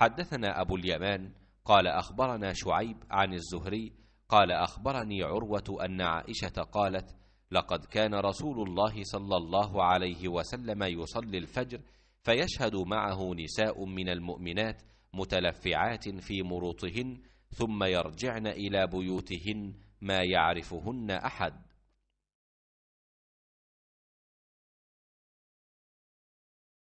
حدثنا أبو اليمان قال أخبرنا شعيب عن الزهري قال أخبرني عروة أن عائشة قالت لقد كان رسول الله صلى الله عليه وسلم يصلي الفجر فيشهد معه نساء من المؤمنات متلفعات في مروطهن ثم يرجعن إلى بيوتهن ما يعرفهن أحد